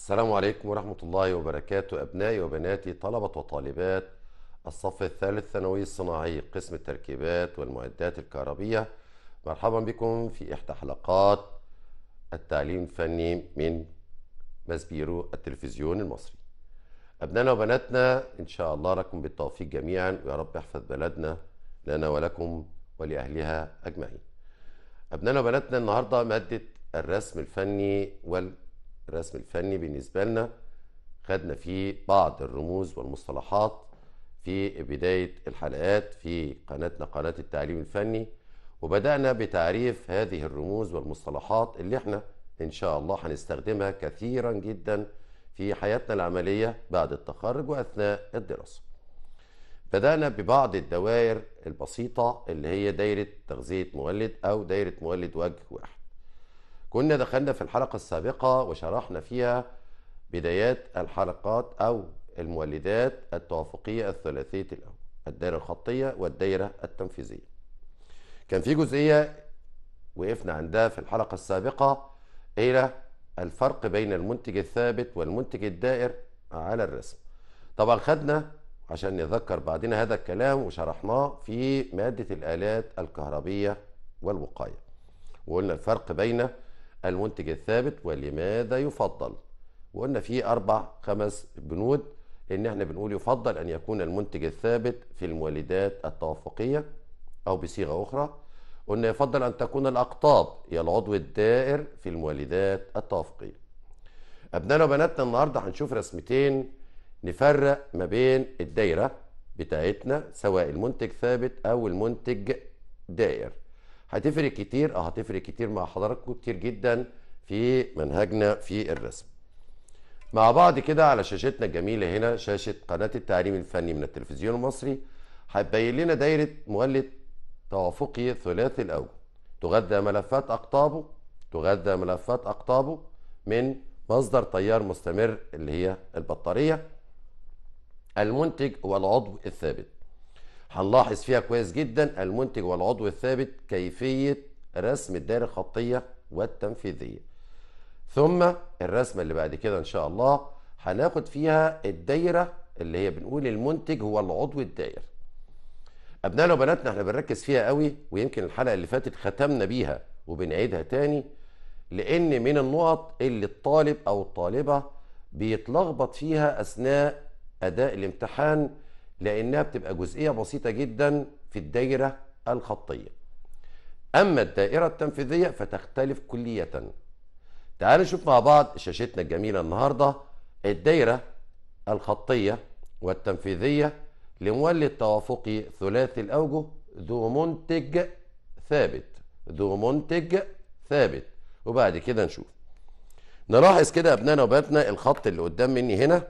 السلام عليكم ورحمة الله وبركاته أبنائي وبناتي طلبة وطالبات الصف الثالث ثانوي الصناعي قسم التركيبات والمعدات الكهربية مرحبا بكم في إحدى حلقات التعليم الفني من مزبيرو التلفزيون المصري أبنائنا وبناتنا إن شاء الله لكم بالتوفيق جميعا ويا رب يحفظ بلدنا لنا ولكم ولأهلها أجمعين أبنائنا وبناتنا النهاردة مادة الرسم الفني وال الرسم الفني بالنسبة لنا خدنا فيه بعض الرموز والمصطلحات في بداية الحلقات في قناتنا قناة التعليم الفني وبدأنا بتعريف هذه الرموز والمصطلحات اللي احنا إن شاء الله هنستخدمها كثيرا جدا في حياتنا العملية بعد التخرج وأثناء الدراسة بدأنا ببعض الدوائر البسيطة اللي هي دايرة تغذية مولد أو دايرة مولد وجه واحد كنا دخلنا في الحلقة السابقة وشرحنا فيها بدايات الحلقات أو المولدات التوافقية الثلاثية الأول الدائرة الخطية والدائرة التنفيذية كان في جزئية وقفنا عندها في الحلقة السابقة إلى الفرق بين المنتج الثابت والمنتج الدائر على الرسم طبعا خدنا عشان نذكر بعدنا هذا الكلام وشرحناه في مادة الآلات الكهربية والوقاية وقلنا الفرق بين المنتج الثابت ولماذا يفضل وقلنا في أربع خمس بنود إن إحنا بنقول يفضل أن يكون المنتج الثابت في المولدات التوافقية أو بصيغة أخرى قلنا يفضل أن تكون الأقطاب هي العضو الدائر في المولدات التوافقية أبنائنا وبناتنا النهاردة هنشوف رسمتين نفرق ما بين الدايرة بتاعتنا سواء المنتج ثابت أو المنتج دائر هتفرق كتير اه هتفرق كتير مع حضراتكم كتير جدا في منهجنا في الرسم مع بعض كده على شاشتنا الجميله هنا شاشه قناه التعليم الفني من التلفزيون المصري هتبين لنا دايره مؤلف توافقي ثلاثي الاوجه تغذى ملفات اقطابه تغذى ملفات اقطابه من مصدر تيار مستمر اللي هي البطاريه المنتج والعضو الثابت هنلاحظ فيها كويس جدا المنتج والعضو الثابت كيفية رسم الدائرة الخطية والتنفيذية ثم الرسمة اللي بعد كده إن شاء الله هناخد فيها الدايرة اللي هي بنقول المنتج هو العضو الدائر أبنائنا وبناتنا احنا بنركز فيها قوي ويمكن الحلقة اللي فاتت ختمنا بيها وبنعيدها تاني لأن من النقط اللي الطالب أو الطالبة بيتلخبط فيها أثناء أداء الامتحان لأنها بتبقى جزئية بسيطة جدا في الدايرة الخطية أما الدائرة التنفيذية فتختلف كلية تعالوا نشوف مع بعض شاشتنا الجميلة النهاردة الدايرة الخطية والتنفيذية لمولد توافقي ثلاثي الأوجه ذو منتج ثابت ذو منتج ثابت وبعد كده نشوف نلاحظ كده أبنائنا وبناتنا الخط اللي قدام مني هنا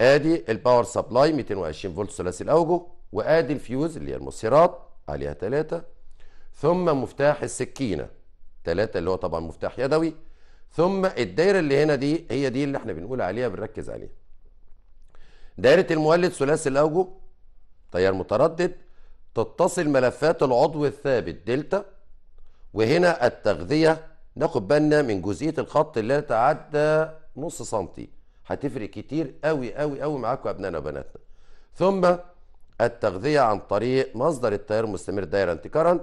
ادي الباور سبلاي 220 فولت ثلاثي الاوجه وادي الفيوز اللي هي المصيرات عليها 3 ثم مفتاح السكينه 3 اللي هو طبعا مفتاح يدوي ثم الدايره اللي هنا دي هي دي اللي احنا بنقول عليها بنركز عليها دايره المولد ثلاثي الاوجه تيار متردد تتصل ملفات العضو الثابت دلتا وهنا التغذيه ناخد بالنا من جزئيه الخط اللي تعدى نص سنتي هتفرق كتير قوي قوي قوي معاكم ابنائنا وبناتنا ثم التغذيه عن طريق مصدر التيار المستمر دايرنت كارنت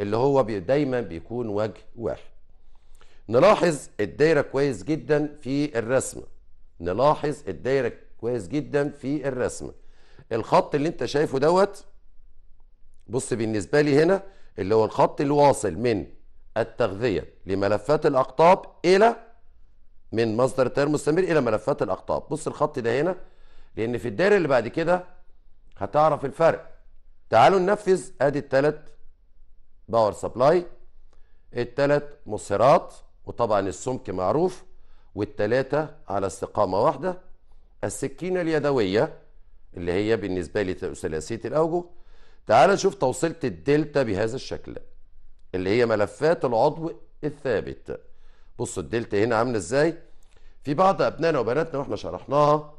اللي هو بي دايما بيكون وجه واحد نلاحظ الدايره كويس جدا في الرسمه نلاحظ الدايره كويس جدا في الرسمه الخط اللي انت شايفه دوت بص بالنسبه لي هنا اللي هو الخط الواصل من التغذيه لملفات الاقطاب الى من مصدر التيار المستمر الى ملفات الاقطاب بص الخط ده هنا لان في الدائره اللي بعد كده هتعرف الفرق تعالوا ننفذ ادي الثلاث باور سبلاي الثلاث مصهرات وطبعا السمك معروف والثلاثه على استقامه واحده السكينه اليدويه اللي هي بالنسبه لي ثلاثيه الاوجه تعال نشوف توصيله الدلتا بهذا الشكل اللي هي ملفات العضو الثابت بصوا الدلتا هنا عامله ازاي في بعض ابنائنا وبناتنا واحنا شرحناها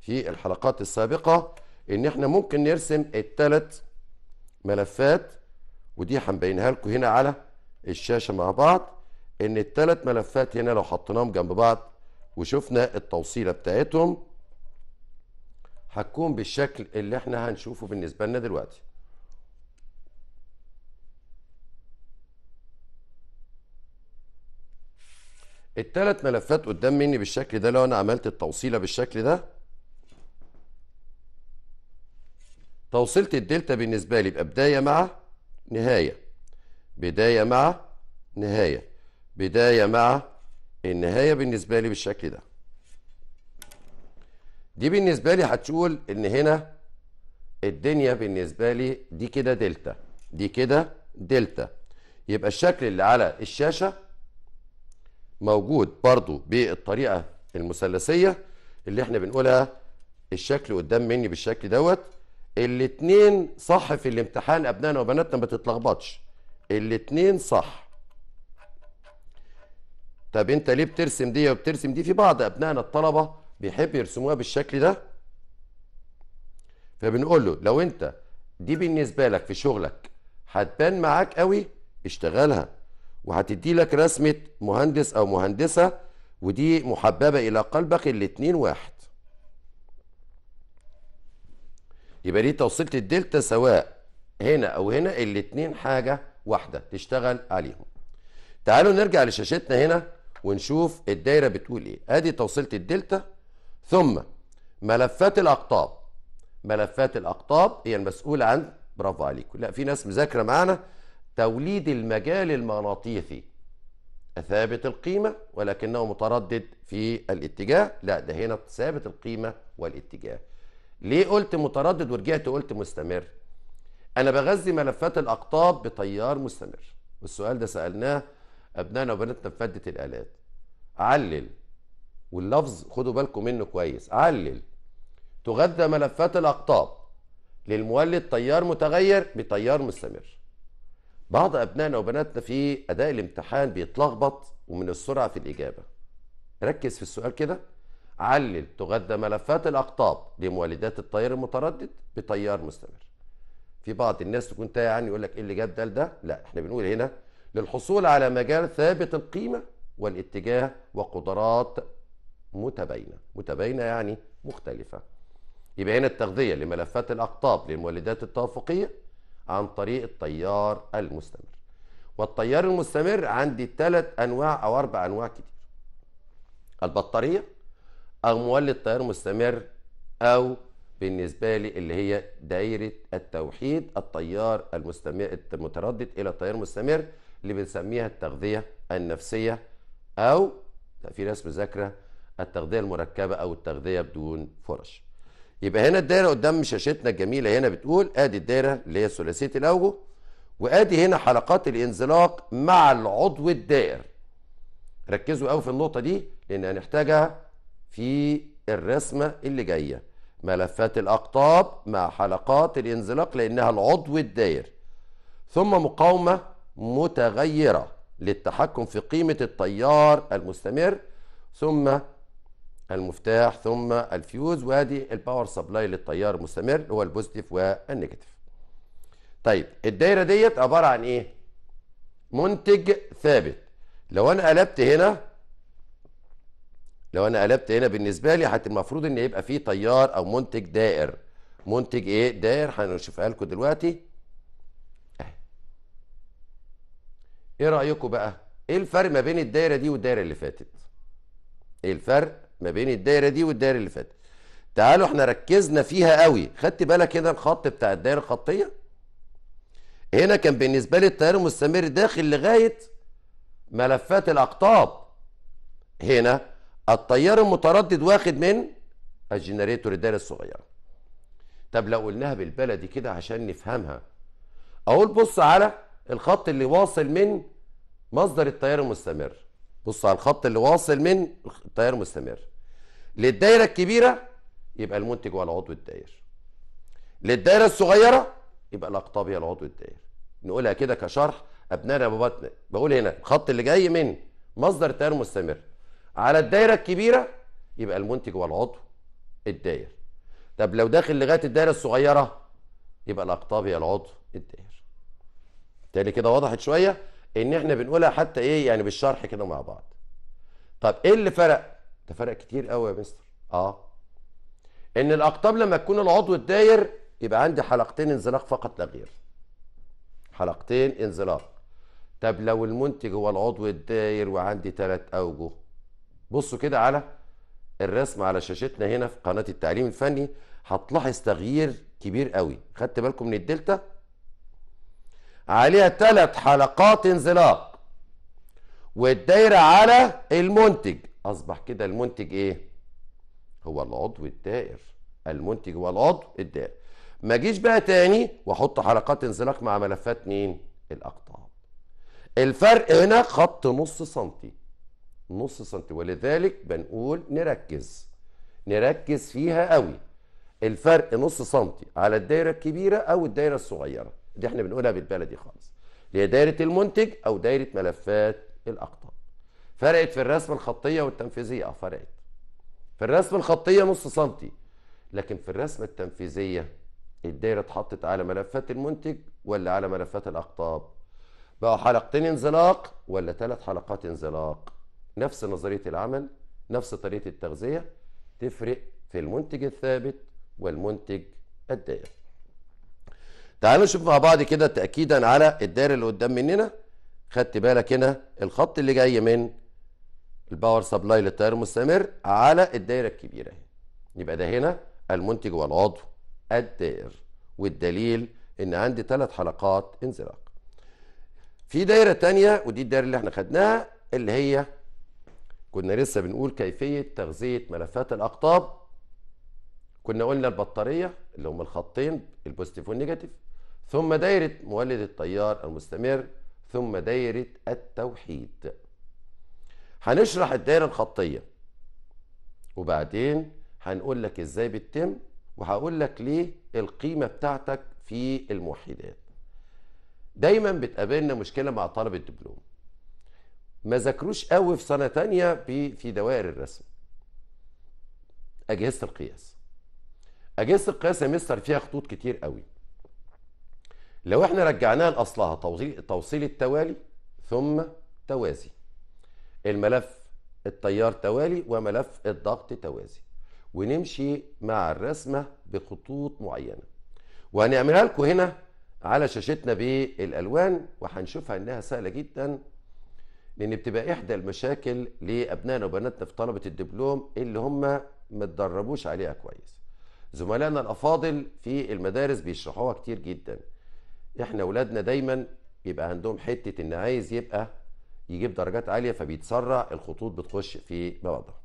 في الحلقات السابقه ان احنا ممكن نرسم الثلاث ملفات ودي هنبينها لكم هنا على الشاشه مع بعض ان الثلاث ملفات هنا لو حطيناهم جنب بعض وشفنا التوصيله بتاعتهم هتكون بالشكل اللي احنا هنشوفه بالنسبه لنا دلوقتي الثلاث ملفات قدام مني بالشكل ده لو انا عملت التوصيله بالشكل ده توصيله الدلتا بالنسبه لي يبقى بدايه مع نهايه بدايه مع نهايه بدايه مع النهايه بالنسبه لي بالشكل ده دي بالنسبه لي هتقول ان هنا الدنيا بالنسبه لي دي كده دلتا دي كده دلتا يبقى الشكل اللي على الشاشه موجود برضو بالطريقه المثلثيه اللي احنا بنقولها الشكل قدام مني بالشكل دوت الاتنين صح في الامتحان ابنائنا وبناتنا ما تتلخبطش الاتنين صح طب انت ليه بترسم دي وبترسم دي في بعض ابنائنا الطلبه بيحب يرسموها بالشكل ده فبنقول له لو انت دي بالنسبه لك في شغلك هتبان معاك قوي اشتغلها وهتدي لك رسمه مهندس او مهندسه ودي محببه الى قلبك الاتنين واحد يبقى دي توصيله الدلتا سواء هنا او هنا الاتنين حاجه واحده تشتغل عليهم تعالوا نرجع لشاشتنا هنا ونشوف الدايره بتقول ايه ادي توصيله الدلتا ثم ملفات الاقطاب ملفات الاقطاب هي المسؤوله عن برافو عليكم لا في ناس مذاكره معانا توليد المجال المغناطيسي ثابت القيمة ولكنه متردد في الاتجاه لا ده هنا ثابت القيمة والاتجاه ليه قلت متردد ورجعت قلت مستمر أنا بغذي ملفات الأقطاب بتيار مستمر والسؤال ده سألناه أبنائنا وبناتنا في مادة الآلات علل واللفظ خدوا بالكم منه كويس علل تغذى ملفات الأقطاب للمولد تيار متغير بتيار مستمر بعض أبنائنا وبناتنا في أداء الامتحان بيتلخبط ومن السرعة في الإجابة ركز في السؤال كده علل تغذى ملفات الأقطاب لمولدات التيار المتردد بتيار مستمر في بعض الناس تكون تايه عني يقول لك ايه اللي جاب ده لده لا احنا بنقول هنا للحصول على مجال ثابت القيمة والاتجاه وقدرات متباينة متباينة يعني مختلفة يبقى هنا التغذية لملفات الأقطاب للمولدات التوافقية عن طريق التيار المستمر والتيار المستمر عندي ثلاث انواع او اربع انواع كتير البطاريه او مولد تيار مستمر او بالنسبه لي اللي هي دايره التوحيد التيار المستمر المتردد الى التيار المستمر اللي بنسميها التغذيه النفسيه او في ناس مذاكره التغذيه المركبه او التغذيه بدون فرش يبقى هنا الدايره قدام شاشتنا الجميله هنا بتقول ادي الدايره اللي هي ثلاثيه الاوجه وادي هنا حلقات الانزلاق مع العضو الدائر ركزوا قوي في النقطه دي لان هنحتاجها في الرسمه اللي جايه ملفات الاقطاب مع حلقات الانزلاق لانها العضو الدائر ثم مقاومه متغيره للتحكم في قيمه التيار المستمر ثم المفتاح ثم الفيوز وادي الباور سبلاي للتيار المستمر هو البوزيتيف والنيجاتيف طيب الدايره ديت عباره عن ايه منتج ثابت لو انا قلبت هنا لو انا قلبت هنا بالنسبه لي حتى المفروض ان يبقى فيه تيار او منتج دائر منتج ايه دائر هنشوفها لكم دلوقتي ايه رايكم بقى ايه الفرق ما بين الدايره دي والدايره اللي فاتت ايه الفرق ما بين الدايره دي والدايره اللي فاتت تعالوا احنا ركزنا فيها قوي خدت بالك هنا الخط بتاع الدايره الخطيه هنا كان بالنسبه لي التيار المستمر داخل لغايه ملفات الاقطاب هنا التيار المتردد واخد من الجنريتور الدايره الصغيره طب لو قلناها بالبلدي كده عشان نفهمها اقول بص على الخط اللي واصل من مصدر التيار المستمر بص على الخط اللي واصل من التيار المستمر للدايره الكبيره يبقى المنتج هو العضو الدائر للدايره الصغيره يبقى الاقطاب هي العضو الدائر نقولها كده كشرح ابنائنا باباتنا بقول هنا الخط اللي جاي من مصدر التيار المستمر على الدايره الكبيره يبقى المنتج هو العضو الدائر طب لو داخل لغايه الدايره الصغيره يبقى الاقطاب هي العضو الدائر تالي كده وضحت شويه ان احنا بنقولها حتى ايه يعني بالشرح كده مع بعض طب ايه اللي فرق ده فرق كتير قوي يا مستر اه ان الاقطاب لما تكون العضو الداير يبقى عندي حلقتين انزلاق فقط لا غير حلقتين انزلاق طب لو المنتج هو العضو الداير وعندي ثلاث اوجه بصوا كده على الرسم على شاشتنا هنا في قناه التعليم الفني هتلاحظ تغيير كبير قوي خدت بالكم من الدلتا عليها ثلاث حلقات انزلاق والدايرة على المنتج أصبح كده المنتج إيه؟ هو العضو الدائر المنتج هو العضو الدائر ما جيش بقى تاني واحط حلقات انزلاق مع ملفات مين؟ الأقطاب الفرق هنا خط نص سنتي نص سنتي ولذلك بنقول نركز نركز فيها قوي الفرق نص سنتي على الدايرة الكبيرة أو الدايرة الصغيرة دي احنا بنقولها بالبلدي خالص اللي هي دايره المنتج او دايره ملفات الاقطاب فرقت في الرسمه الخطيه والتنفيذيه اه فرقت في الرسمه الخطيه نص سنتي لكن في الرسمه التنفيذيه الدايره اتحطت على ملفات المنتج ولا على ملفات الاقطاب بقوا حلقتين انزلاق ولا ثلاث حلقات انزلاق نفس نظريه العمل نفس طريقه التغذيه تفرق في المنتج الثابت والمنتج الدائم تعالوا نشوف مع بعض كده تاكيدا على الدايره اللي قدام مننا خدت بالك هنا الخط اللي جاي من الباور سبلاي للتيار المستمر على الدايره الكبيره يبقى ده هنا المنتج والعضو الدائر والدليل ان عندي ثلاث حلقات انزلاق في دايره تانية ودي الدايره اللي احنا خدناها اللي هي كنا لسه بنقول كيفيه تغذيه ملفات الاقطاب كنا قلنا البطاريه اللي هم الخطين البوزيتيف والنيجاتيف ثم دايره مولد التيار المستمر ثم دايره التوحيد هنشرح الدايره الخطيه وبعدين هنقول لك ازاي بتتم وهقول لك ليه القيمه بتاعتك في الموحدات دايما بتقابلنا مشكله مع طلبه الدبلوم ما ذاكروش قوي في سنه تانية في دوائر الرسم اجهزه القياس اجهزه القياس يا مستر فيها خطوط كتير قوي لو احنا رجعناها لاصلها توصيل التوالي ثم توازي الملف التيار توالي وملف الضغط توازي ونمشي مع الرسمه بخطوط معينه وهنعملها لكم هنا على شاشتنا بالالوان وهنشوفها انها سهله جدا لان بتبقى احدى المشاكل لابنائنا وبناتنا في طلبه الدبلوم اللي هم ما عليها كويس زملائنا الافاضل في المدارس بيشرحوها كتير جدا احنا اولادنا دايما بيبقى عندهم حته ان عايز يبقى يجيب درجات عاليه فبيتسرع الخطوط بتخش في بعضها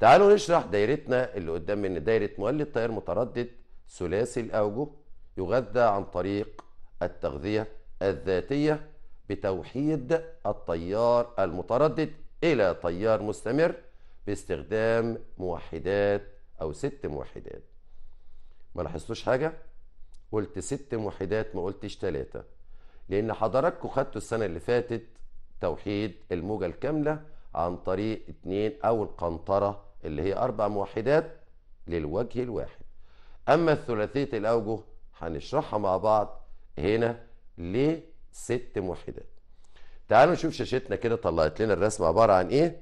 تعالوا نشرح دايرتنا اللي قدام من دايره مولد تيار متردد ثلاثي الاوجه يغذى عن طريق التغذيه الذاتيه بتوحيد التيار المتردد الى تيار مستمر باستخدام موحدات او ست موحدات ما لاحظتوش حاجه قلت ست موحدات ما قلتش ثلاثه لان حضراتكم خدتوا السنه اللي فاتت توحيد الموجه الكامله عن طريق اتنين او القنطره اللي هي اربع موحدات للوجه الواحد اما الثلاثيه الاوجه هنشرحها مع بعض هنا لست موحدات تعالوا نشوف شاشتنا كده طلعت لنا الرسم عباره عن ايه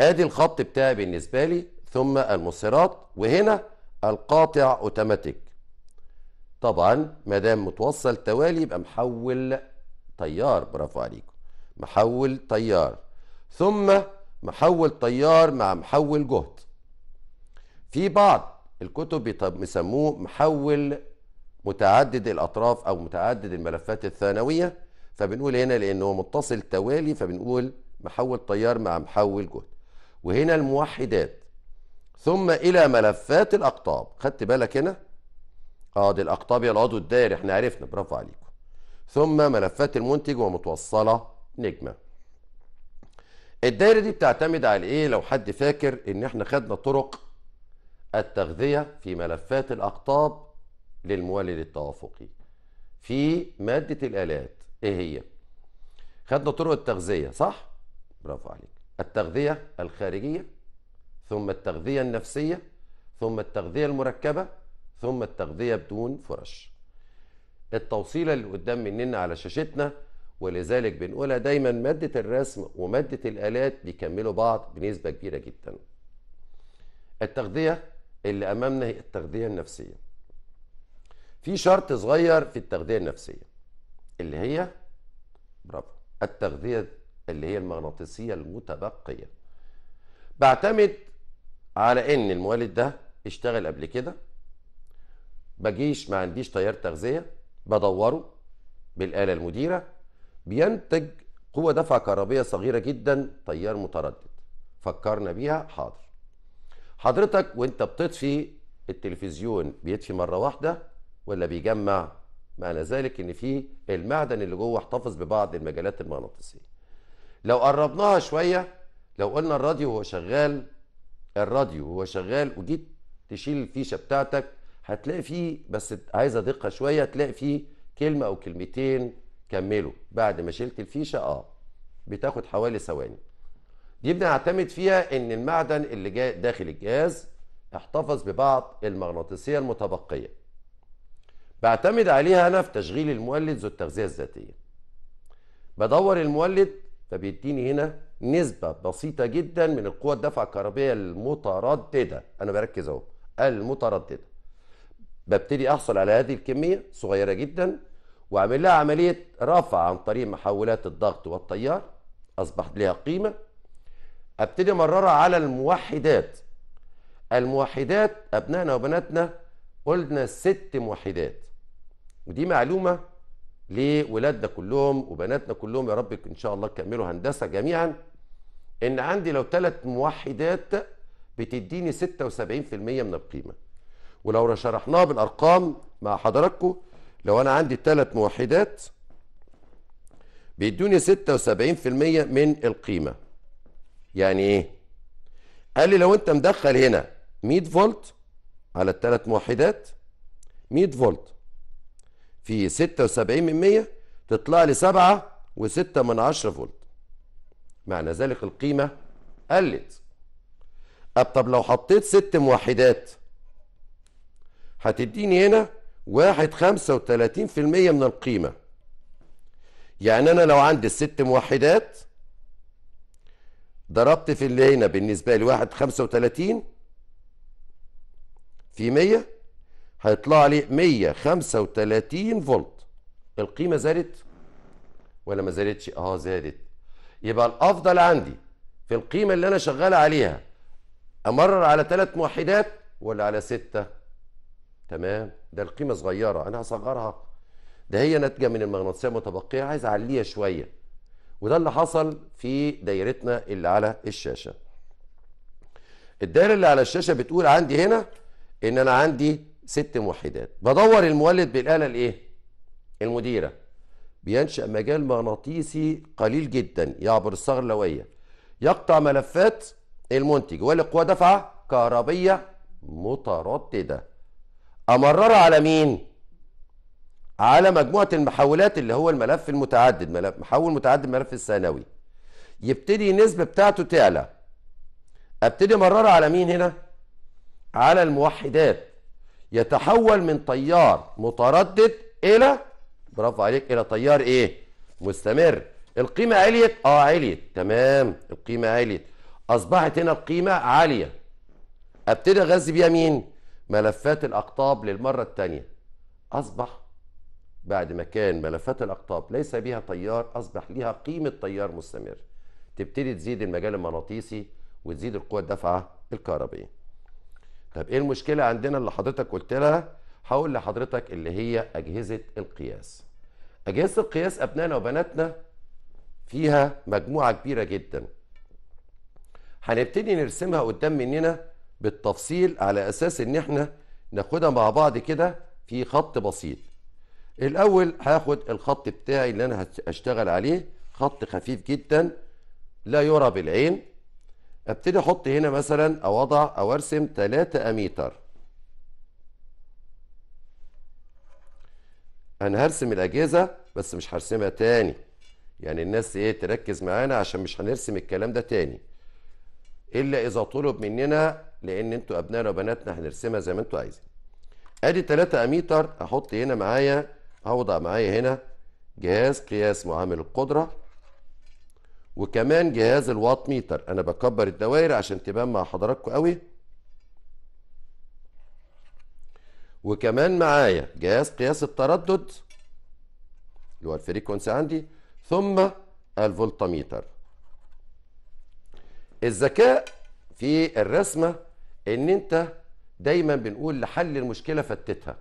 ادي الخط بتاعي بالنسبه لي ثم المصيرات وهنا القاطع اوتوماتيك طبعا ما دام متوصل توالي يبقى محول تيار برافو عليكم محول تيار ثم محول تيار مع محول جهد في بعض الكتب بيسموه محول متعدد الاطراف او متعدد الملفات الثانويه فبنقول هنا لانه متصل توالي فبنقول محول تيار مع محول جهد وهنا الموحدات ثم الى ملفات الاقطاب خدت بالك هنا اه دي الاقطاب يا العضو الدائري احنا عرفنا برافو عليكم ثم ملفات المنتج ومتوصله نجمه الدائره دي بتعتمد على ايه لو حد فاكر ان احنا خدنا طرق التغذيه في ملفات الاقطاب للمولد التوافقي في ماده الالات ايه هي خدنا طرق التغذيه صح برافو عليك التغذيه الخارجيه ثم التغذية النفسية ثم التغذية المركبة ثم التغذية بدون فرش التوصيلة اللي قدام مننا على شاشتنا ولذلك بنقولها دايما مادة الرسم ومادة الآلات بيكملوا بعض بنسبة كبيرة جدا التغذية اللي أمامنا هي التغذية النفسية في شرط صغير في التغذية النفسية اللي هي برافو التغذية اللي هي المغناطيسية المتبقية بعتمد على ان المولد ده اشتغل قبل كده بجيش ما عنديش تيار تغذيه بدوره بالاله المديره بينتج قوه دفع كهربيه صغيره جدا تيار متردد فكرنا بيها حاضر حضرتك وانت بتطفي التلفزيون بيطفي مره واحده ولا بيجمع معنى ذلك ان في المعدن اللي جوه احتفظ ببعض المجالات المغناطيسيه لو قربناها شويه لو قلنا الراديو وهو شغال الراديو وهو شغال وجيت تشيل الفيشه بتاعتك هتلاقي فيه بس عايزه دقه شويه تلاقي فيه كلمه او كلمتين كملوا بعد ما شلت الفيشه اه بتاخد حوالي ثواني دي بنعتمد فيها ان المعدن اللي جاي داخل الجهاز احتفظ ببعض المغناطيسيه المتبقيه بعتمد عليها انا في تشغيل المولد ذو التغذيه الذاتيه بدور المولد فبيديني هنا نسبة بسيطة جدا من القوة الدفع الكهربية المترددة أنا بركز أهو المترددة ببتدي أحصل على هذه الكمية صغيرة جدا وأعمل لها عملية رفع عن طريق محولات الضغط والتيار أصبح لها قيمة أبتدي أمررها على الموحدات الموحدات أبنائنا وبناتنا قلنا ست موحدات ودي معلومة لولادنا كلهم وبناتنا كلهم يا رب ان شاء الله تكملوا هندسه جميعا ان عندي لو ثلاث موحدات بتديني 76% من القيمه ولو شرحناها بالارقام مع حضراتكم لو انا عندي ثلاث موحدات بيدوني 76% من القيمه يعني ايه قال لي لو انت مدخل هنا 100 فولت على الثلاث موحدات 100 فولت في 76 من 100 تطلع لي 7 و6 من 10 فولت معنى ذلك القيمة قلت أب طب لو حطيت ست موحدات هتديني هنا 1.35% في المية من القيمة يعني أنا لو عندي الست موحدات ضربت في اللي هنا بالنسبة لي 1.35 في 100 هيطلع لي 135 فولت القيمه زادت ولا ما زادتش اه زادت يبقى الافضل عندي في القيمه اللي انا شغال عليها امرر على ثلاث موحدات ولا على سته تمام ده القيمه صغيره انا هصغرها ده هي ناتجه من المغناطيسيه المتبقيه عايز اعليها شويه وده اللي حصل في دايرتنا اللي على الشاشه الدايره اللي على الشاشه بتقول عندي هنا ان انا عندي ست موحدات بدور المولد بالآلة الإيه؟ المديرة بينشأ مجال مغناطيسي قليل جدا يعبر الثغرة اللوية يقطع ملفات المنتج ولقوى دفعة كهربية مترددة أمررها على مين؟ على مجموعة المحولات اللي هو الملف المتعدد ملف محول متعدد الملف الثانوي يبتدي النسبة بتاعته تعلى ابتدي مررها على مين هنا؟ على الموحدات يتحول من طيار متردد الى برافو عليك الى طيار ايه مستمر القيمه عليت اه عليت تمام القيمه عليت اصبحت هنا القيمه عاليه ابتدي اغذي بيها مين ملفات الاقطاب للمره الثانيه اصبح بعد ما كان ملفات الاقطاب ليس بها تيار اصبح ليها قيمه تيار مستمر تبتدي تزيد المجال المغناطيسي وتزيد القوه الدافعه الكهربائيه طب ايه المشكله عندنا اللي حضرتك قلت لها هقول لحضرتك اللي هي اجهزه القياس اجهزه القياس ابنائنا وبناتنا فيها مجموعه كبيره جدا هنبتدي نرسمها قدام مننا بالتفصيل على اساس ان احنا ناخدها مع بعض كده في خط بسيط الاول هاخد الخط بتاعي اللي انا هشتغل عليه خط خفيف جدا لا يرى بالعين ابتدي احط هنا مثلا اضع او ارسم 3 اميتر انا هرسم الاجهزه بس مش هرسمها تاني يعني الناس ايه تركز معانا عشان مش هنرسم الكلام ده تاني الا اذا طلب مننا لان انتوا ابنائنا وبناتنا هنرسمها زي ما انتوا عايزين ادي 3 اميتر احط هنا معايا اوضع معايا هنا جهاز قياس معامل القدره وكمان جهاز الوات ميتر انا بكبر الدوائر عشان تبان مع حضراتكم قوي وكمان معايا جهاز قياس التردد اللي هو الفريكونسي عندي ثم الفولتاميتر الذكاء في الرسمة ان انت دايما بنقول لحل المشكلة فتتها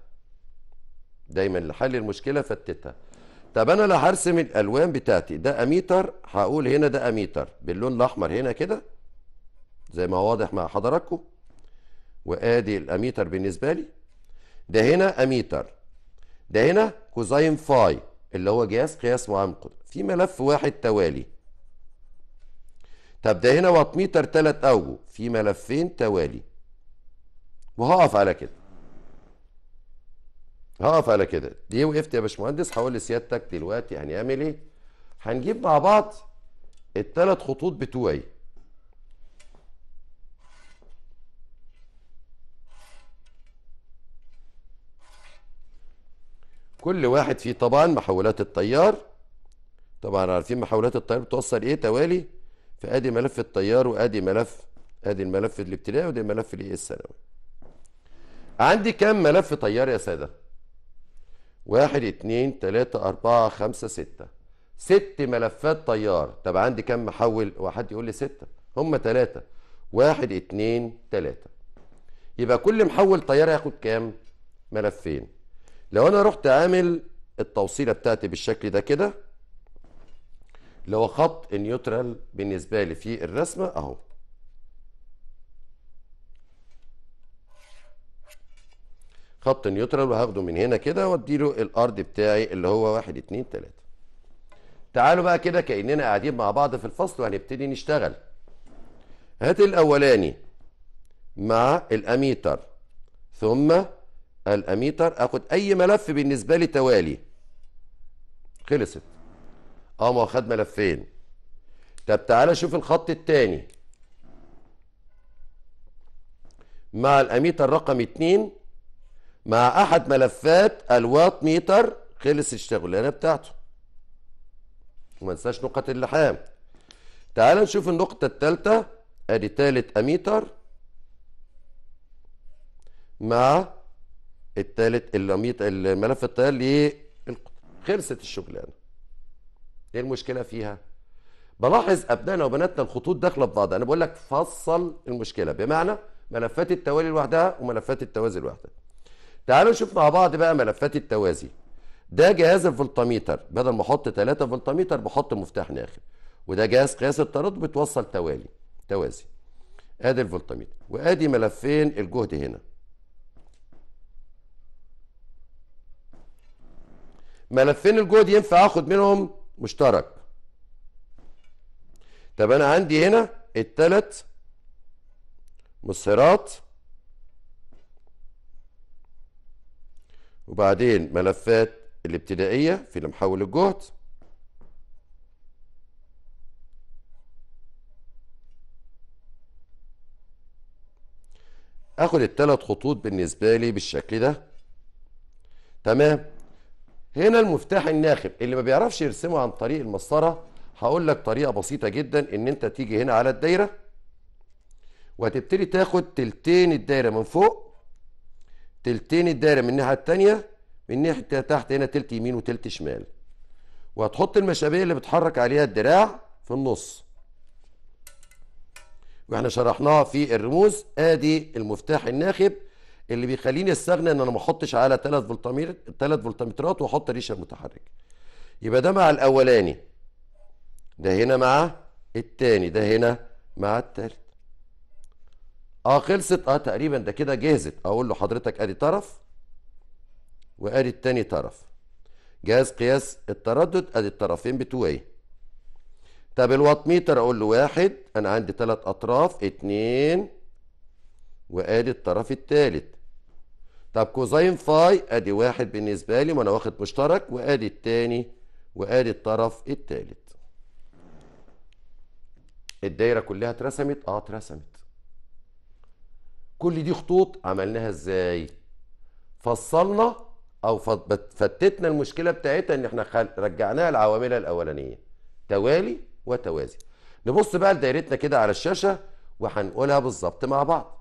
دايما لحل المشكلة فتتها طب انا اللي هرسم الالوان بتاعتي ده اميتر هقول هنا ده اميتر باللون الاحمر هنا كده زي ما هو واضح مع حضراتكم وادي الاميتر بالنسبه لي ده هنا اميتر ده هنا كوزاين فاي اللي هو جهاز قياس معمق في ملف واحد توالي طب ده هنا واتميتر تلات اوجه في ملفين توالي وهقف على كده هقف اه، على كده دي وقفت يا باشمهندس هقول لسيادتك دلوقتي هنعمل يعني ايه هنجيب مع بعض الثلاث خطوط بتوعي كل واحد فيه طبعا محولات التيار طبعا عارفين محولات التيار بتوصل ايه توالي فادي ملف التيار وادي ملف ادي الملف الابتدائي وادي الملف الايه الثانوي عندي كام ملف تيار يا ساده واحد اتنين تلاتة أربعة خمسة ستة ست ملفات طيار طب عندي كم محول واحد يقول لي ستة هم تلاتة واحد اتنين تلاتة يبقى كل محول طيار هياخد كام ملفين لو أنا رحت عامل التوصيلة بتاعتي بالشكل ده كده اللي هو خط النيوترال بالنسبة لي في الرسمة أهو خط نيوترال وهاخده من هنا كده واديله الارض بتاعي اللي هو 1 2 3 تعالوا بقى كده كاننا قاعدين مع بعض في الفصل وهنبتدي نشتغل هات الاولاني مع الاميتر ثم الاميتر اخد اي ملف بالنسبه لي توالي خلصت اه ما خد ملفين طب تعالى شوف الخط الثاني مع الاميتر رقم 2 مع احد ملفات الواط ميتر خلص الشغلانه بتاعته وما ننساش نقط اللحام تعال نشوف النقطة الثالثة ادي ثالث اميتر مع الثالث الاميت الملف التالي خلصت الشغلانة ايه المشكلة فيها بلاحظ ابنائنا وبناتنا الخطوط داخله في انا بقول لك فصل المشكله بمعنى ملفات التوالي لوحدها وملفات التوازي لوحدها تعالوا نشوف مع بعض بقى ملفات التوازي ده جهاز الفولتميتر بدل ما احط 3 فولتميتر بحط مفتاح ناخد وده جهاز قياس التردد بتوصل توالي توازي ادي الفولتميتر وادي ملفين الجهد هنا ملفين الجهد ينفع اخد منهم مشترك طب انا عندي هنا الثلاث مصهرات وبعدين ملفات الابتدائية في المحول الجهد اخد الثلاث خطوط بالنسبة لي بالشكل ده تمام هنا المفتاح الناخب اللي ما بيعرفش يرسمه عن طريق المسطرة هقول لك طريقة بسيطة جدا ان انت تيجي هنا على الدايرة وهتبتدي تاخد تلتين الدايرة من فوق تلتين الدايره من الناحيه الثانيه من ناحيه تحت هنا تلت يمين وتلت شمال وهتحط المشابيه اللي بتحرك عليها الدراع في النص واحنا شرحناها في الرموز ادي المفتاح الناخب اللي بيخليني استغنى ان انا ما احطش على 3 فولتامير 3 فولتامترات واحط ريشه المتحركه يبقى ده مع الاولاني ده هنا مع التاني ده هنا مع التالت اه خلصت اه تقريبا ده كده جهزت اقول له حضرتك ادي طرف وادي التاني طرف جهاز قياس التردد ادي الطرفين بتوعي طب الواتميتر اقول له واحد انا عندي تلات اطراف اتنين وادي الطرف التالت طب كوزين فاي ادي واحد بالنسبه لي ما انا واخد مشترك وادي التاني وادي الطرف التالت الدايره كلها اترسمت اه اترسمت كل دي خطوط عملناها ازاي فصلنا او فتتنا المشكله بتاعتها ان احنا رجعناها لعواملها الاولانيه توالي وتوازي نبص بقى لدايرتنا كده على الشاشه وهنقولها بالظبط مع بعض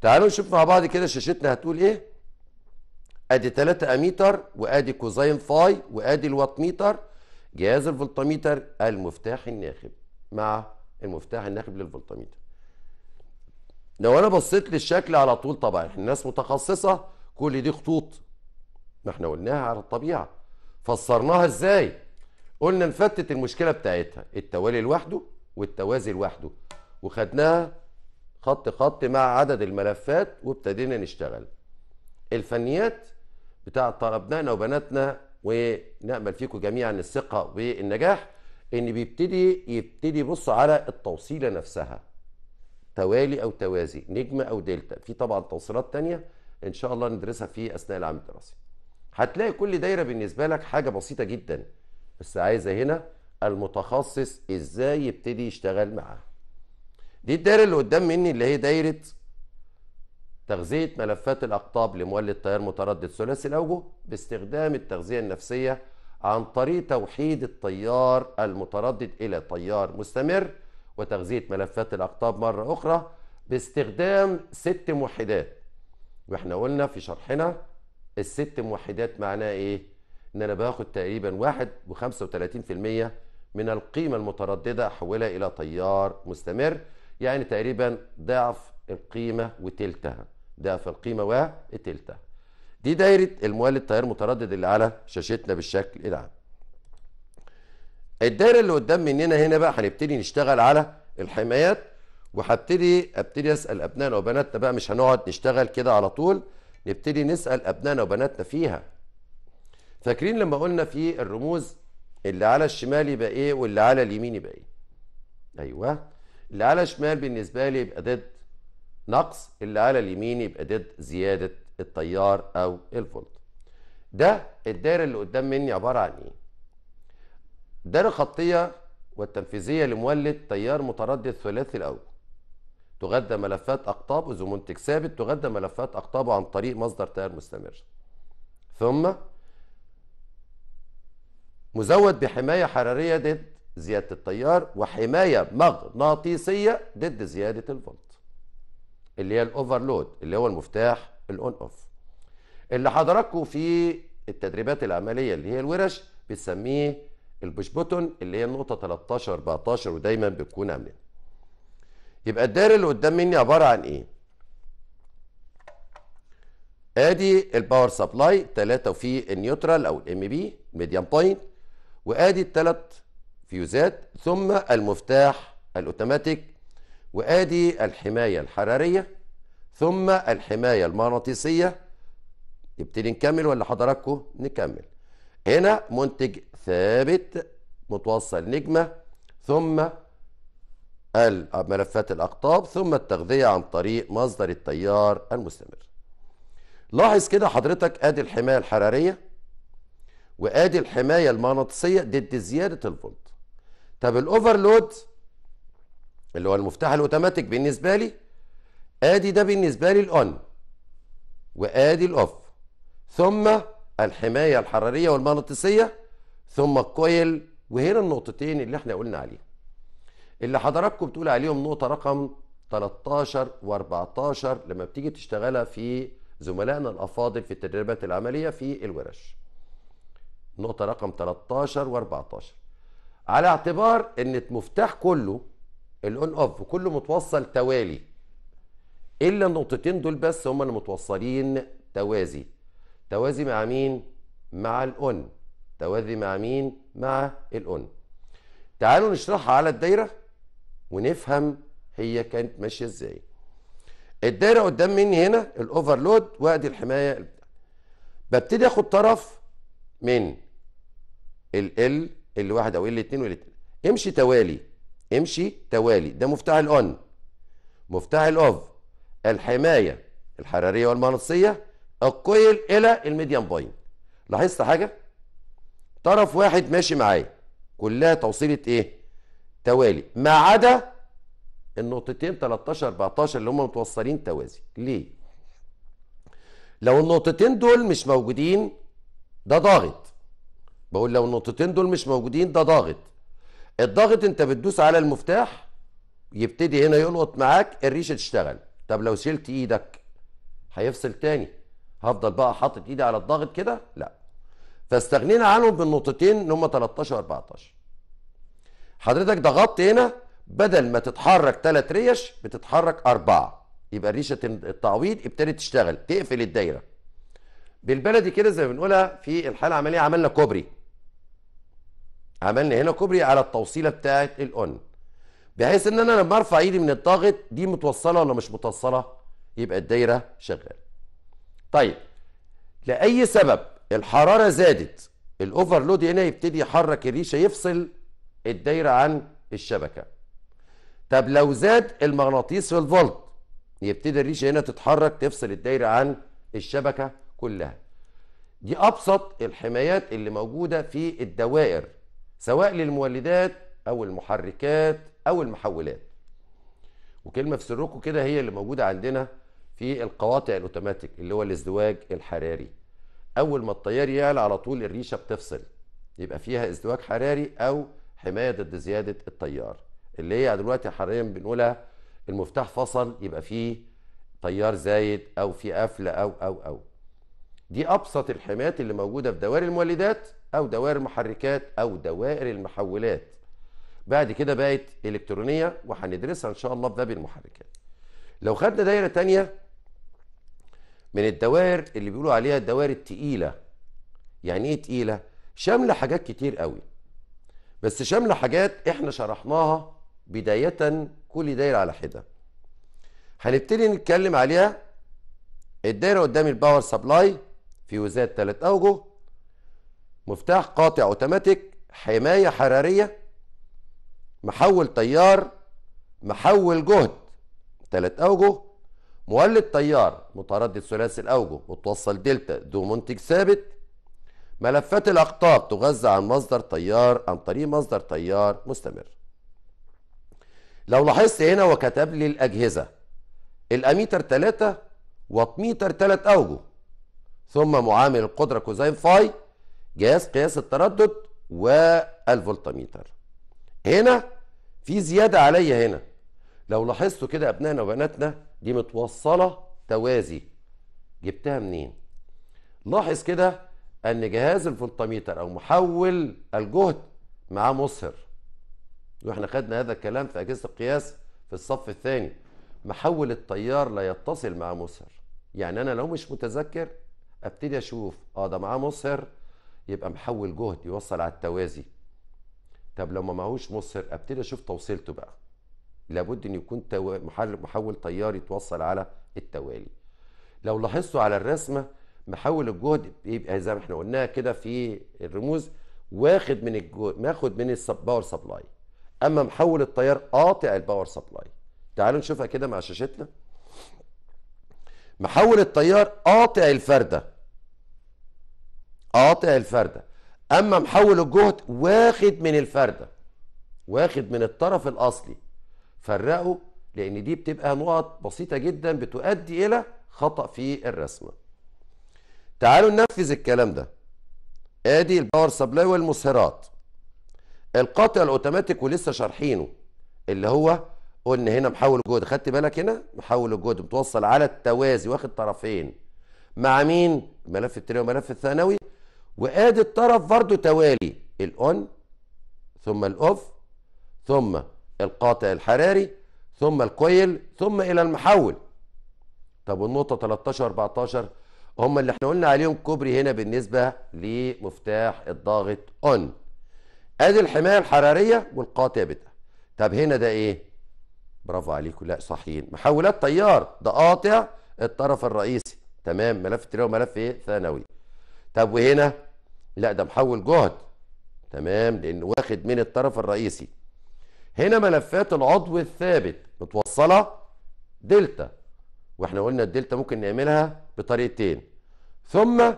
تعالوا نشوف مع بعض كده شاشتنا هتقول ايه ادي 3 اميتر وادي كوزين فاي وادي الوات ميتر جهاز الفولتميتر المفتاح الناخب مع المفتاح الناخب للفولتميتر لو انا بصيت للشكل على طول طبعا احنا ناس متخصصه كل دي خطوط ما احنا قلناها على الطبيعه فسرناها ازاي قلنا نفتت المشكله بتاعتها التوالي لوحده والتوازي لوحده وخدناها خط خط مع عدد الملفات وابتدينا نشتغل الفنيات بتاع طلبنا وبناتنا ونأمل فيكم جميعا الثقه والنجاح ان بيبتدي يبتدي يبص على التوصيله نفسها توالي او توازي نجمه او دلتا في طبعا توصيلات تانية ان شاء الله ندرسها في اثناء العام الدراسي هتلاقي كل دايره بالنسبه لك حاجه بسيطه جدا بس عايزه هنا المتخصص ازاي يبتدي يشتغل معاها دي الدايره اللي قدام مني اللي هي دايره تغذيه ملفات الاقطاب لمولد تيار متردد ثلاثي الاوجه باستخدام التغذيه النفسيه عن طريق توحيد التيار المتردد الى تيار مستمر وتغذية ملفات الأقطاب مرة أخرى باستخدام ست موحدات واحنا قلنا في شرحنا الست موحدات معناها إيه؟ إن أنا باخد تقريبا 1.35% من القيمة المترددة أحولها إلى تيار مستمر يعني تقريبا ضعف القيمة وتلتها ضعف القيمة وتلتها دي دايرة الموال التيار المتردد اللي على شاشتنا بالشكل العام الدايره اللي قدام مننا هنا بقى هنبتدي نشتغل على الحمايات وهبتدي ابتدي اسال ابنائنا وبناتنا بقى مش هنقعد نشتغل كده على طول نبتدي نسال ابنائنا وبناتنا فيها فاكرين لما قلنا في الرموز اللي على الشمال يبقى ايه واللي على اليمين يبقى ايه ايوه اللي على الشمال بالنسبه لي يبقى ضد نقص اللي على اليمين يبقى ضد زياده التيار او الفولت ده الدايره اللي قدام مني عباره عن ايه دار الخطية والتنفيذية لمولد تيار متردد ثلاثي الأول تغذى ملفات أقطابه ذو منتج ثابت تغذى ملفات أقطابه عن طريق مصدر تيار مستمر ثم مزود بحماية حرارية ضد زيادة التيار وحماية مغناطيسية ضد زيادة الفولت اللي هي الأوفرلود اللي هو المفتاح الأون أوف اللي حضراتكم في التدريبات العملية اللي هي الورش بتسميه البوش بوتون اللي هي النقطه 13 14 ودايما بتكون امنه يبقى الدايره اللي قدام مني عباره عن ايه ادي الباور سبلاي 3 وفي النيوترال او الام بي ميديم بوينت وادي الثلاث فيوزات ثم المفتاح الاوتوماتيك وادي الحمايه الحراريه ثم الحمايه المغناطيسيه نبتدي نكمل ولا حضراتكم نكمل هنا منتج ثابت متوصل نجمة ثم ملفات الأقطاب ثم التغذية عن طريق مصدر التيار المستمر لاحظ كده حضرتك ادي الحماية الحرارية وادي الحماية المغناطيسية ضد زيادة الفولت طب الاوفرلود اللي هو المفتاح الاوتوماتيك بالنسبة لي ادي ده بالنسبة لي الاون وادي الاوف ثم الحماية الحرارية والمغناطيسية ثم الكويل وهنا النقطتين اللي احنا قلنا عليهم اللي حضراتكم بتقول عليهم نقطة رقم 13 و14 لما بتيجي تشتغلها في زملائنا الأفاضل في التدريبات العملية في الورش نقطة رقم 13 و14 على اعتبار ان مفتاح كله الاون اوف كله متوصل توالي الا النقطتين دول بس هما اللي متوصلين توازي توازي مع مين؟ مع الأون توازي مع مين؟ مع الأون تعالوا نشرحها على الدايرة ونفهم هي كانت ماشية ازاي الدايرة قدام مني هنا الأوفرلود وأدي الحماية ببتدي أخد طرف من ال ال اللي واحد أو ال اتنين وال اتنين امشي توالي امشي توالي ده مفتاح الأون مفتاح الأوف الحماية الحرارية والمغناطيسية الكويل الى الميديان بوينت لاحظت حاجه طرف واحد ماشي معايا كلها توصيله ايه توالي ما عدا النقطتين 13 14 اللي هم متوصلين توازي ليه لو النقطتين دول مش موجودين ده ضاغط بقول لو النقطتين دول مش موجودين ده ضاغط الضاغط انت بتدوس على المفتاح يبتدي هنا يلقط معاك الريشه تشتغل طب لو شلت ايدك هيفصل تاني هفضل بقى حاطط ايدي على الضغط كده لا فاستغنينا عنهم بالنقطتين اللي هم 13 و 14 حضرتك ضغطت هنا بدل ما تتحرك ثلاث ريش بتتحرك أربعة يبقى ريشة التعويض ابتدت تشتغل تقفل الدايرة بالبلدي كده زي ما بنقولها في الحالة العملية عملنا كوبري عملنا هنا كوبري على التوصيلة بتاعت الأون بحيث ان انا لما ارفع ايدي من الضغط دي متوصلة ولا مش متوصلة يبقى الدايرة شغالة طيب لاي سبب الحراره زادت الاوفرلود هنا إيه يبتدي يحرك الريشه يفصل الدايره عن الشبكه طب لو زاد المغناطيس في الفولت يبتدي الريشه هنا تتحرك تفصل الدايره عن الشبكه كلها دي ابسط الحمايات اللي موجوده في الدوائر سواء للمولدات او المحركات او المحولات وكلمه في سركو كده هي اللي موجوده عندنا في القواطع الاوتوماتيك اللي هو الازدواج الحراري اول ما التيار يعلى على طول الريشه بتفصل يبقى فيها ازدواج حراري او حمايه ضد زياده التيار اللي هي دلوقتي حاليا بنقولها المفتاح فصل يبقى فيه تيار زايد او في قفله او او او دي ابسط الحمايات اللي موجوده في دوائر المولدات او دوائر المحركات او دوائر المحولات بعد كده بقت الكترونيه وهندرسها ان شاء الله في باب المحركات لو خدنا دايره تانية من الدوائر اللي بيقولوا عليها الدوائر التقيله يعني ايه تقيله شامله حاجات كتير قوي بس شامله حاجات احنا شرحناها بدايه كل دايره على حده هنبتدي نتكلم عليها الدايره قدام الباور سبلاي في فيوزات تلات اوجه مفتاح قاطع اوتوماتيك حمايه حراريه محول تيار محول جهد تلات اوجه مولد تيار متردد ثلاثي الأوجه متوصل دلتا ذو منتج ثابت ملفات الأقطاب تغذى عن مصدر تيار عن طريق مصدر تيار مستمر لو لاحظت هنا وكتب لي الأجهزة الأميتر 3 واتميتر 3 أوجه ثم معامل القدرة كوزين فاي جهاز قياس التردد والفولتميتر هنا في زيادة عليا هنا لو لاحظتوا كده أبنائنا وبناتنا دي متوصلة توازي جبتها منين لاحظ كده ان جهاز الفولتميتر او محول الجهد معاه مصهر واحنا خدنا هذا الكلام في اجهزه القياس في الصف الثاني محول التيار لا يتصل مع مصهر يعني انا لو مش متذكر ابتدي اشوف اه ده معاه مصهر يبقى محول جهد يوصل على التوازي طب لو ما معهوش مصهر ابتدي اشوف توصيلته بقى لابد ان يكون محول تيار يتوصل على التوالي لو لاحظتوا على الرسمه محول الجهد بيبقى زي ما احنا قلناها كده في الرموز واخد من الجهد ماخد من الباور سبلاي اما محول التيار قاطع الباور سبلاي تعالوا نشوفها كده مع شاشتنا محول التيار قاطع الفرده قاطع الفرده اما محول الجهد واخد من الفرده واخد من الطرف الاصلي فرقوا لأن دي بتبقى نقط بسيطة جدا بتؤدي إلى خطأ في الرسمة تعالوا ننفذ الكلام ده ادي الباور سبلاي والمسهرات القاطع الاوتوماتيك ولسه شارحينه اللي هو قلنا هنا محول الجهد خدت بالك هنا محول الجهد متوصل على التوازي واخد طرفين مع مين الملف التري والملف الثانوي وادي الطرف برضه توالي الاون ثم الاوف ثم القاطع الحراري ثم الكويل ثم الى المحول طب والنقطه 13 14 هم اللي احنا قلنا عليهم كوبري هنا بالنسبه لمفتاح الضاغط اون ادي الحمايه الحراريه والقاطع بتاعها طب هنا ده ايه برافو عليكم لا صحيحين محولات تيار ده قاطع الطرف الرئيسي تمام ملف تري وملف ايه ثانوي طب وهنا لا ده محول جهد تمام لان واخد من الطرف الرئيسي هنا ملفات العضو الثابت متوصلة دلتا واحنا قلنا الدلتا ممكن نعملها بطريقتين ثم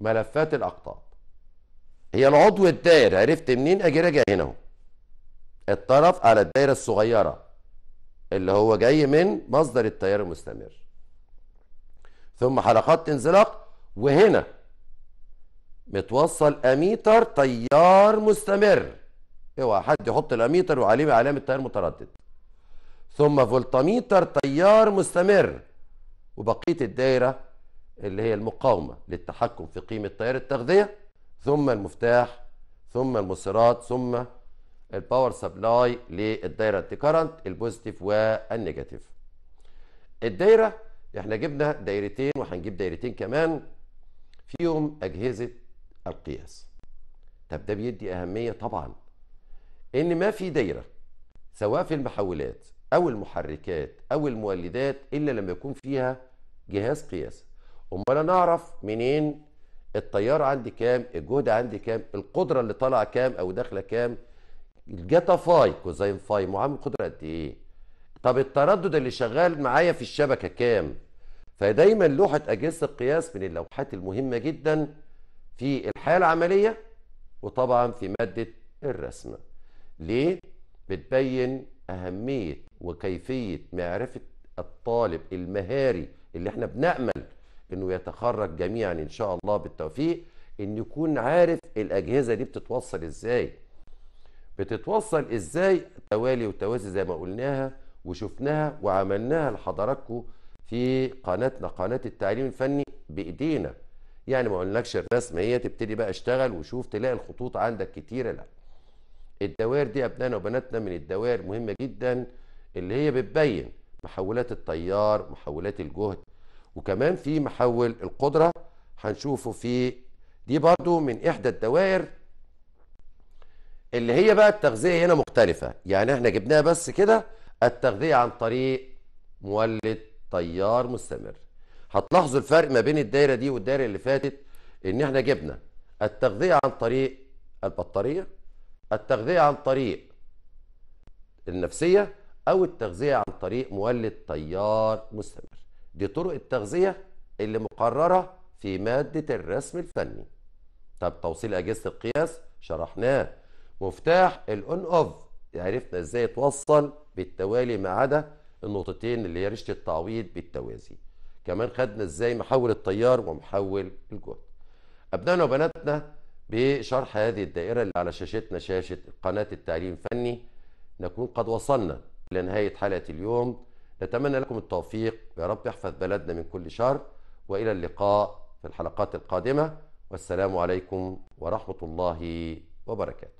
ملفات الأقطاب هي العضو الدائر عرفت منين أجي راجع هنا اهو الطرف على الدائرة الصغيرة اللي هو جاي من مصدر التيار المستمر ثم حلقات انزلاق وهنا متوصل اميتر تيار مستمر اوعى حد يحط الاميتر وعليه علامه تيار متردد ثم فولتاميتر تيار مستمر وبقيه الدائره اللي هي المقاومه للتحكم في قيمه تيار التغذيه ثم المفتاح ثم المصيرات ثم الباور سبلاي للدايره دي البوزيتيف والنيجاتيف الدايره احنا جبنا دايرتين وهنجيب دايرتين كمان فيهم اجهزه القياس طب ده بيدي اهميه طبعا ان ما في دايره سواء في المحولات او المحركات او المولدات الا لما يكون فيها جهاز قياس امال انا اعرف منين التيار عندي كام الجهد عندي كام القدره اللي طالعه كام او داخله كام الجاتا فاي كوزين فاي معامل قدره قد ايه طب التردد اللي شغال معايا في الشبكه كام فدايما لوحه اجهزه القياس من اللوحات المهمه جدا في الحياه العمليه وطبعا في ماده الرسمه ليه؟ بتبين أهمية وكيفية معرفة الطالب المهاري اللي احنا بنأمل انه يتخرج جميعا ان شاء الله بالتوفيق ان يكون عارف الاجهزه دي بتتوصل ازاي بتتوصل ازاي توالي وتوازي زي ما قلناها وشفناها وعملناها لحضراتكم في قناتنا قناه التعليم الفني بايدينا يعني ما قلناكش الرسم هي تبتدي بقى اشتغل وشوف تلاقي الخطوط عندك كتيره لا الدوائر دي أبنائنا وبناتنا من الدوائر مهمة جدا اللي هي بتبين محولات التيار محولات الجهد وكمان في محول القدرة هنشوفه في دي برضو من إحدى الدوائر اللي هي بقى التغذية هنا مختلفة يعني احنا جبناها بس كده التغذية عن طريق مولد تيار مستمر هتلاحظوا الفرق ما بين الدايرة دي والدايرة اللي فاتت ان احنا جبنا التغذية عن طريق البطارية التغذية عن طريق النفسية أو التغذية عن طريق مولد تيار مستمر دي طرق التغذية اللي مقررة في مادة الرسم الفني طب توصيل أجهزة القياس شرحناه مفتاح الأون أوف عرفنا إزاي توصل بالتوالي ما عدا النقطتين اللي هي رشة التعويض بالتوازي كمان خدنا إزاي محول التيار ومحول الجهد أبنائنا وبناتنا بشرح هذه الدائرة اللي على شاشتنا شاشة قناة التعليم فني نكون قد وصلنا إلى نهاية حلقة اليوم نتمنى لكم التوفيق يا رب يحفظ بلدنا من كل شر وإلى اللقاء في الحلقات القادمة والسلام عليكم ورحمة الله وبركاته